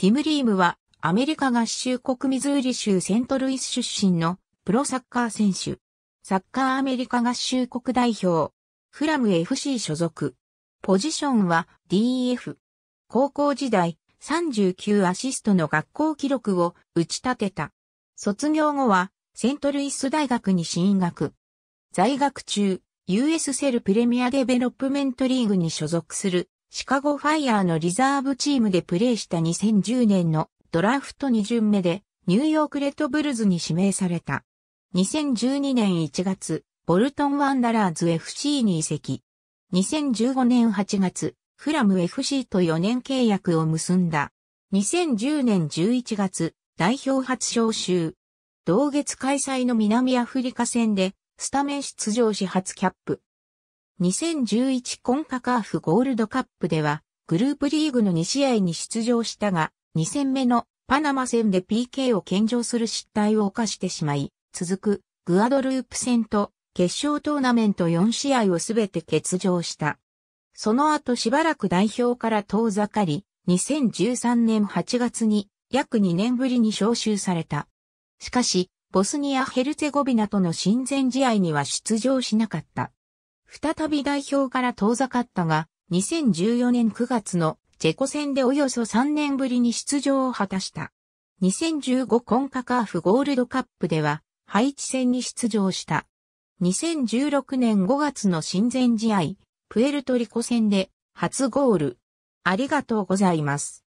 ティム・リームはアメリカ合衆国ミズーリ州セントルイス出身のプロサッカー選手。サッカーアメリカ合衆国代表。フラム FC 所属。ポジションは DF。高校時代39アシストの学校記録を打ち立てた。卒業後はセントルイス大学に進学。在学中、US セルプレミアデベロップメントリーグに所属するシカゴファイヤーのリザーブチームでプレーした2010年のドラフト2巡目でニューヨークレッドブルズに指名された。2012年1月、ボルトンワンダラーズ FC に移籍。2015年8月、フラム FC と4年契約を結んだ。2010年11月、代表初招集。同月開催の南アフリカ戦で、スタメン出場し初キャップ。2011コンカカーフゴールドカップでは、グループリーグの2試合に出場したが、2戦目のパナマ戦で PK を献上する失態を犯してしまい、続くグアドループ戦と決勝トーナメント4試合をすべて欠場した。その後しばらく代表から遠ざかり、2013年8月に約2年ぶりに招集された。しかし、ボスニア・ヘルツェゴビナとの親善試合には出場しなかった。再び代表から遠ざかったが、2014年9月のチェコ戦でおよそ3年ぶりに出場を果たした。2015コンカカーフゴールドカップでは、ハイチ戦に出場した。2016年5月の親善試合、プエルトリコ戦で初ゴール。ありがとうございます。